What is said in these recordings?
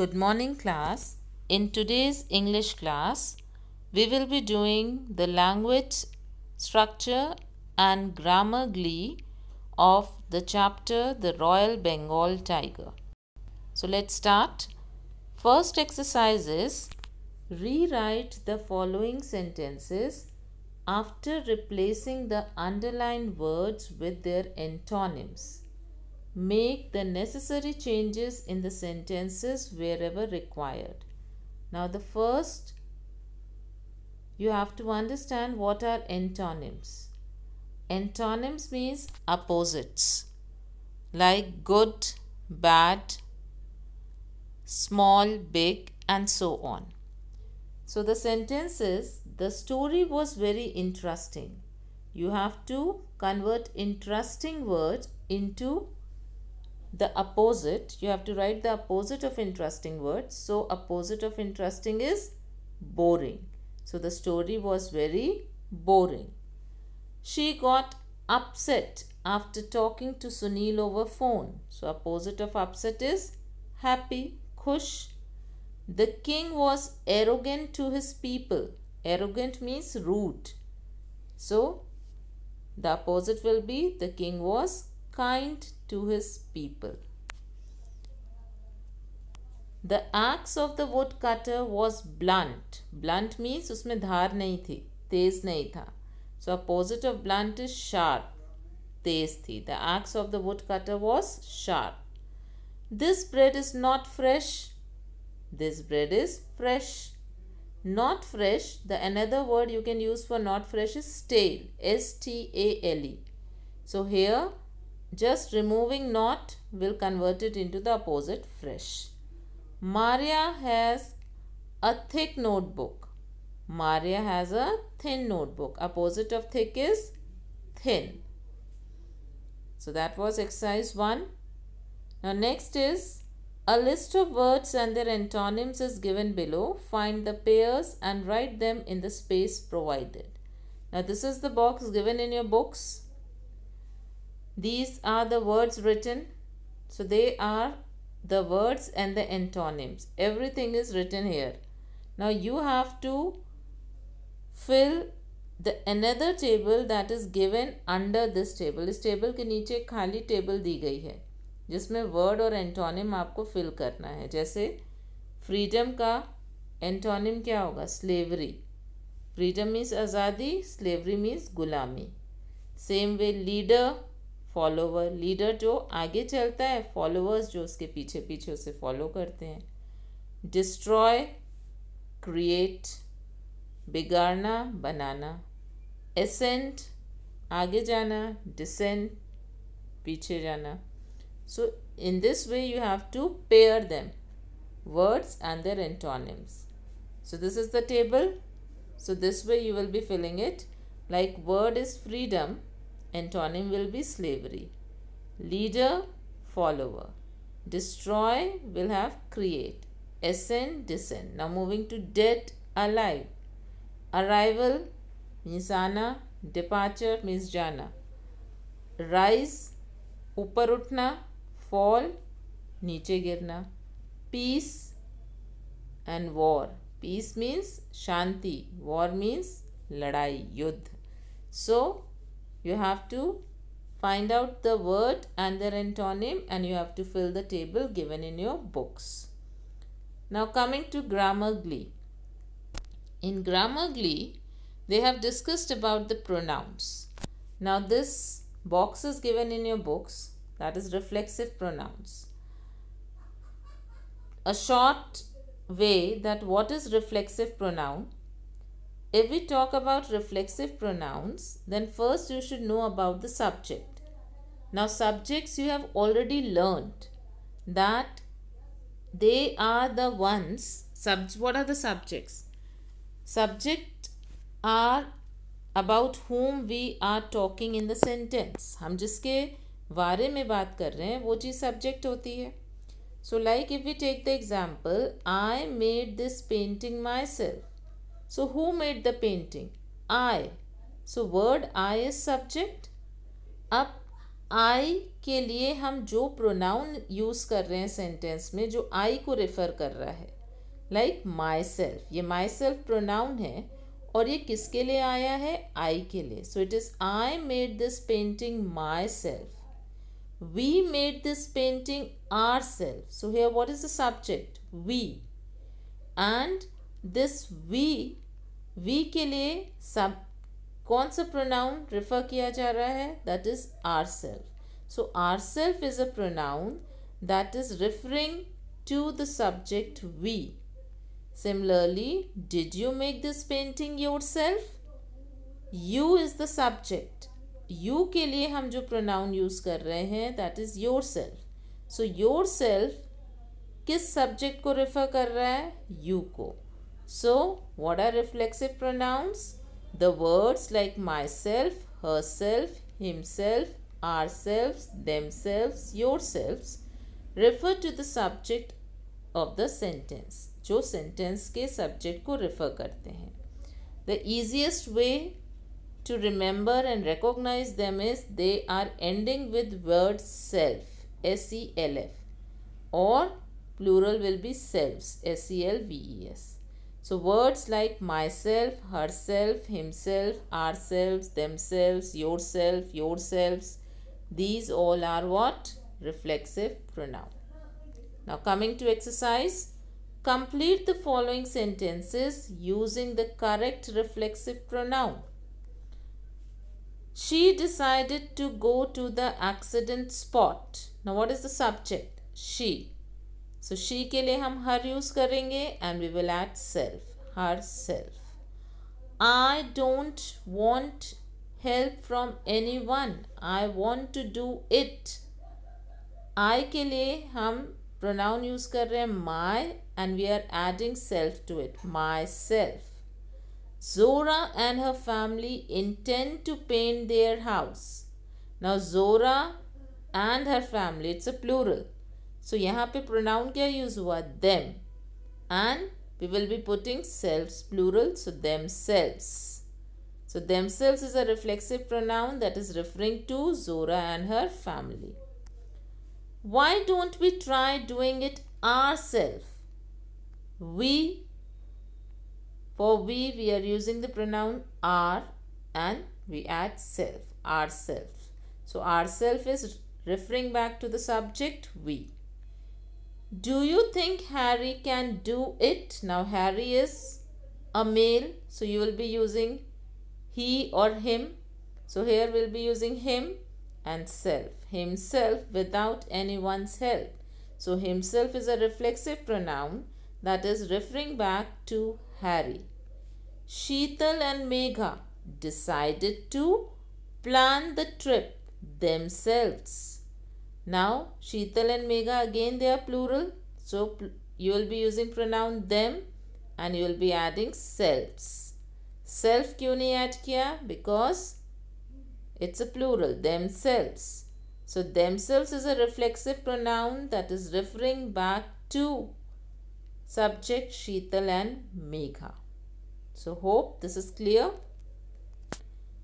Good morning class. In today's English class, we will be doing the language structure and grammar glee of the chapter The Royal Bengal Tiger. So let's start. First exercise is rewrite the following sentences after replacing the underlined words with their antonyms. Make the necessary changes in the sentences wherever required. Now the first, you have to understand what are antonyms. Antonyms means opposites like good, bad, small, big and so on. So the sentence is, the story was very interesting. You have to convert interesting word into the opposite you have to write the opposite of interesting words so opposite of interesting is boring so the story was very boring she got upset after talking to sunil over phone so opposite of upset is happy khush the king was arrogant to his people arrogant means rude so the opposite will be the king was kind to his people. The axe of the woodcutter was blunt. Blunt means usme dhar nahi thi, tez nahi tha. So opposite of blunt is sharp, tez thi. The axe of the woodcutter was sharp. This bread is not fresh. This bread is fresh. Not fresh, the another word you can use for not fresh is stale. S-T-A-L-E. So here, just removing not will convert it into the opposite fresh. Maria has a thick notebook. Maria has a thin notebook. Opposite of thick is thin. So that was exercise 1. Now next is a list of words and their antonyms is given below. Find the pairs and write them in the space provided. Now this is the box given in your books. These are the words written. So they are the words and the antonyms. Everything is written here. Now you have to fill the another table that is given under this table. इस table ke niche khali table di gayi hai jisme word aur antonym aapko fill karna hai jaise freedom ka antonym kya hoga slavery freedom means azadi slavery means gulami same way leader follower leader जो आगे चलता है followers जो उसके पीछे पीछे उसे follow करते हैं डिस्ट्रॉय क्रिएट बिगाड़ना बनाना एसेंट आगे जाना डिसेंट पीछे जाना so in this way you have to pair them words and their antonyms so this is the table so this way you will be filling it like word is freedom Antonym will be slavery. Leader, follower. Destroy will have create. Ascend, descend. Now moving to dead, alive. Arrival means आना departure means jana. rise uparutna. fall niche girna. peace and war peace means shanti. war means ladai, yudh. so you have to find out the word and their antonym and you have to fill the table given in your books. Now coming to Grammarly. In Grammarly, they have discussed about the pronouns. Now this box is given in your books that is reflexive pronouns. A short way that what is reflexive pronoun if we talk about reflexive pronouns, then first you should know about the subject. Now, subjects you have already learned that they are the ones. Sub, what are the subjects? Subject are about whom we are talking in the sentence. हम जिसके बारे में बात कर रहे हैं वो चीज़ subject होती है So, like, if we take the example, I made this painting myself. So who made the painting? I. So word I is subject. अब आई के लिए हम जो प्रोनाउन यूज़ कर रहे हैं सेंटेंस में जो आई को रेफ़र कर रहा है लाइक माई सेल्फ ये माई सेल्फ प्रोनाउन है और ये किसके लिए आया है आई के लिए so it is I made this painting myself we made this painting our self so here what is the subject we and this we we के लिए सब कौन सा प्रोनाउन रेफर किया जा रहा है that is our self so our self is a pronoun that is referring to the subject we similarly did you make this painting yourself you is the subject you के लिए हम जो pronoun use कर रहे हैं that is yourself so yourself किस subject को refer कर रहा है यू को So, what are reflexive pronouns? The words like myself, herself, himself, ourselves, themselves, yourselves refer to the subject of the sentence. जो sentence के subject को refer करते हैं The easiest way to remember and recognize them is they are ending with word self, S-E-L-F or plural will be selves, S-E-L-V-E-S. -E -L -V -E -S. So words like myself, herself, himself, ourselves, themselves, yourself, yourselves, these all are what? Reflexive pronoun. Now coming to exercise. Complete the following sentences using the correct reflexive pronoun. She decided to go to the accident spot. Now what is the subject? She. So she के लिए हम her use करेंगे and we will add self herself I don't want help from anyone I want to do it I के लिए हम pronoun use कर रहे हैं my and we are adding self to it myself Zora and her family intend to paint their house now Zora and her family it's a plural so, यहाँ pronoun pronoun क्या use हुआ them and we will be putting selves plural so So themselves is a reflexive pronoun that is referring to Zora and her family. Why don't we try doing it ourselves? We, for we, we are using the pronoun are, and we add self, ourselves. So ourselves is referring back to the subject we. Do you think Harry can do it? Now Harry is a male. So you will be using he or him. So here we'll be using him and self. Himself without anyone's help. So himself is a reflexive pronoun that is referring back to Harry. Sheetal and Megha decided to plan the trip themselves. Now, Sheetal and Megha again they are plural. So, you will be using pronoun them and you will be adding selves. Self क्यों नहीं add kya? Because it's a plural, themselves. So, themselves is a reflexive pronoun that is referring back to subject Sheetal and Megha. So, hope this is clear.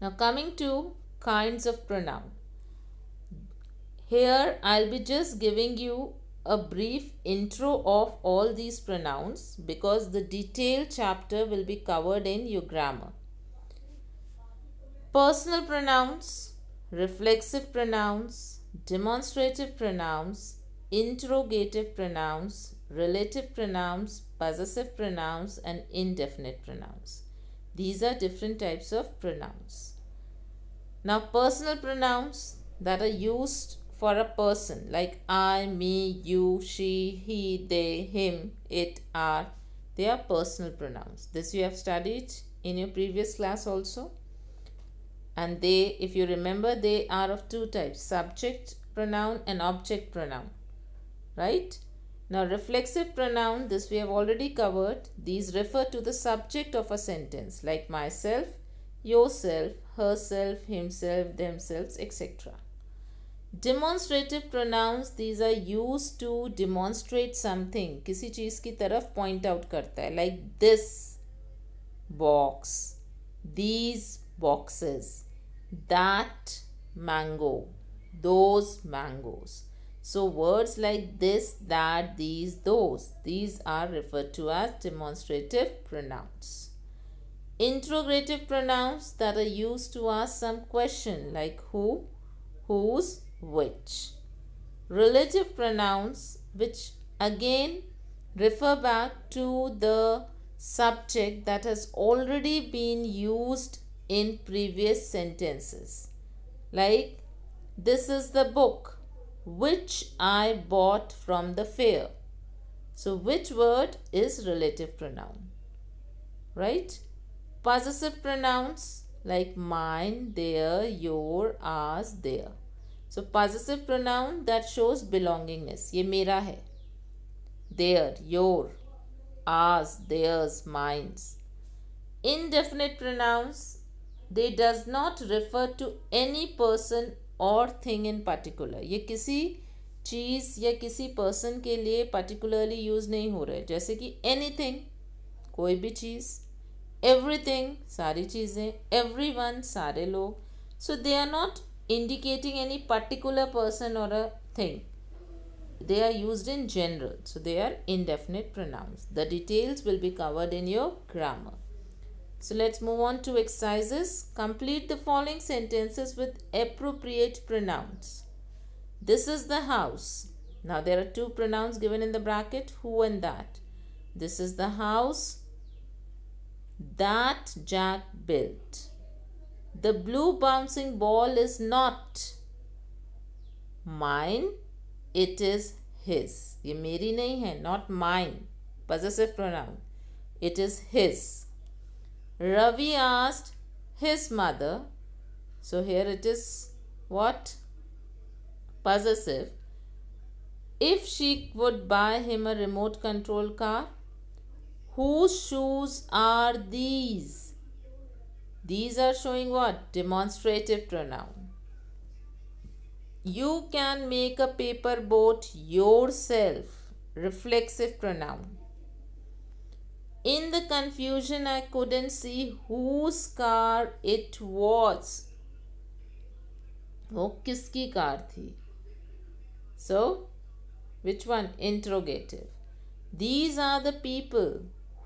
Now, coming to kinds of pronoun. Here I'll be just giving you a brief intro of all these pronouns because the detailed chapter will be covered in your grammar. Personal pronouns, reflexive pronouns, demonstrative pronouns, interrogative pronouns, relative pronouns, possessive pronouns and indefinite pronouns. These are different types of pronouns. Now personal pronouns that are used for a person like I, me, you, she, he, they, him, it, are. They are personal pronouns. This you have studied in your previous class also. And they, if you remember, they are of two types, subject pronoun and object pronoun. Right? Now reflexive pronoun, this we have already covered. These refer to the subject of a sentence like myself, yourself, herself, himself, themselves, etc. Demonstrative pronouns these are used to demonstrate something. किसी चीज़ की तरफ point out करता है like this box, these boxes, that mango, those mangoes. So words like this, that, these, those, these are referred to as demonstrative pronouns. Interrogative pronouns that are used to ask some question like who, whose, which. Relative pronouns which again refer back to the subject that has already been used in previous sentences. Like, this is the book which I bought from the fair. So, which word is relative pronoun? Right? Possessive pronouns like mine, their, your, ours, their. So positive pronoun that shows belongingness ये मेरा है their your ours theirs mine indefinite pronouns they does not refer to any person or thing in particular ये किसी चीज या किसी person के लिए पर्टिकुलरली यूज नहीं हो रहे जैसे कि एनी थिंग कोई भी चीज एवरी थिंग सारी चीजें एवरी वन सारे लोग so they are not indicating any particular person or a thing. They are used in general, so they are indefinite pronouns. The details will be covered in your grammar. So let's move on to exercises. Complete the following sentences with appropriate pronouns. This is the house. Now there are two pronouns given in the bracket, who and that. This is the house that Jack built. The blue bouncing ball is not mine. It is his. ये मेरी नहीं है not mine. Possessive pronoun. It is his. Ravi asked his mother. So here it is what? Possessive. If she would buy him a remote control car, whose shoes are these? These are showing what? Demonstrative pronoun. You can make a paper boat yourself. Reflexive pronoun. In the confusion, I couldn't see whose car it was. वो kiski car thi? So, which one interrogative? These are the people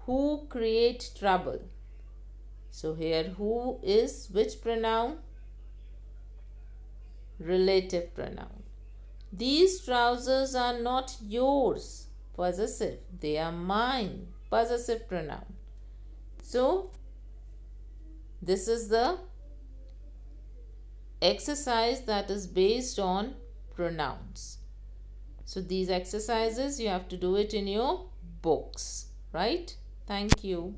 who create trouble. So here who is which pronoun? Relative pronoun. These trousers are not yours. Possessive. They are mine. Possessive pronoun. So this is the exercise that is based on pronouns. So these exercises you have to do it in your books. Right? Thank you.